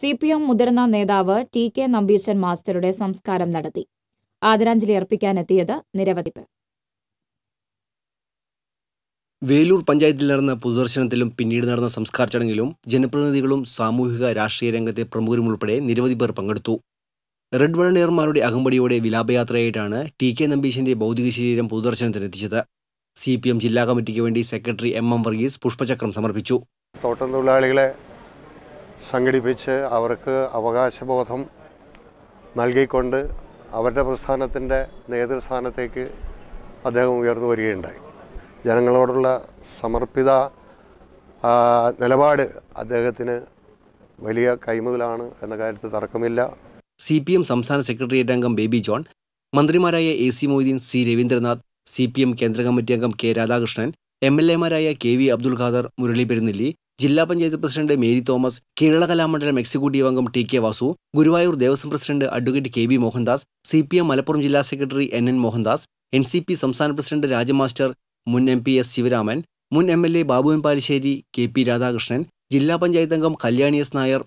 C P M മുതിർന്ന നേതാവ് T K Nambeesan മാസ്റ്ററുടെ സംസ്കാരം നടത്തി ആദരാഞ്ജലി അർപ്പിക്കാനെത്തിയത് നിരവധി പേർ വേലൂർ പഞ്ചായത്തിൽ നടന്ന പൊതുദർശനത്തിലും പിന്നീട് നടന്ന സംസ്കാര ചടങ്ങിലും ജനപ്രതിനിധികളും സാമൂഹിക രാഷ്ട്രീയ രംഗത്തെ പ്രമുഖരും ഉൾപ്പെടെ നിരവധി പേർ പങ്കെടുത്തു റെഡ് വളണ്ടിയർമാരുടെ അകമ്പടിയോടെ വിലാപയാത്രയായിട്ടാണ് ടി കെ നമ്പീശിന്റെ ഭൗതിക ശരീരം പൊതുദർശനത്തിനെത്തിച്ചത് സി പി എം ജില്ലാ കമ്മിറ്റിക്ക് വേണ്ടി സെക്രട്ടറി എം എം വർഗീസ് പുഷ്പചക്രം സമർപ്പിച്ചു തോട്ടം തൊഴിലാളികളെ സംഘടിപ്പിച്ച് അവർക്ക് അവകാശബോധം നൽകിക്കൊണ്ട് അവരുടെ പ്രസ്ഥാനത്തിൻ്റെ നേതൃസ്ഥാനത്തേക്ക് അദ്ദേഹം ഉയർന്നു വരികയുണ്ടായി ജനങ്ങളോടുള്ള സമർപ്പിത നിലപാട് അദ്ദേഹത്തിന് വലിയ കൈമുതലാണ് എന്ന കാര്യത്തിൽ തർക്കമില്ല സി പി എം സംസ്ഥാന സെക്രട്ടേറിയറ്റ് അംഗം ബേബി ജോൺ മന്ത്രിമാരായ A C Moideen C Raveendranath C P M കേന്ദ്ര കമ്മിറ്റി അംഗം കെ രാധാകൃഷ്ണൻ എം എൽ എമാരായ കെ വി അബ്ദുൽ ഖാദർ മുരളി പെരുന്നില്ലി ജില്ലാ പഞ്ചായത്ത് പ്രസിഡന്റ് മേരി തോമസ് കേരള കലാമണ്ഡലം എക്സിക്യൂട്ടീവ് അംഗം T K Vasu Guruvayur Devaswom president advocate K B Mohandas C P M Malappuram ജില്ലാ secretary N N Mohandas N C P സംസ്ഥാന പ്രസിഡന്റ് രാജമാസ്റ്റർ മുൻ എം പി എസ് ശിവരാമൻ മുൻ M L A Babu M Palissery K P Radhakrishnan ജില്ലാ പഞ്ചായത്ത് അംഗം Kalyani S Nair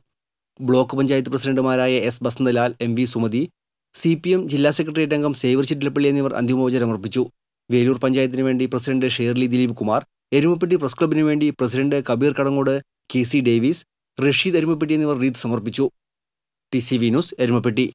block panchayat പ്രസിഡന്റുമാരായ S Basanthalal M V Sumathi C P M ജില്ലാ secretariat അംഗം സേവർ ചിറ്റിലപ്പള്ളി എന്നിവർ അന്തിമോപചാരം വേലൂർ പഞ്ചായത്തിനു വേണ്ടി പ്രസിഡന്റ് ഷേർലി ദിലീപ് കുമാർ എരുമപ്പെട്ടി പ്രസ് ക്ലബിന് വേണ്ടി president Kabeer Kadangode K C Davis Rasheed Erumapetty എന്നിവർ റീത്ത് സമർപ്പിച്ചു T C V news Erumapetty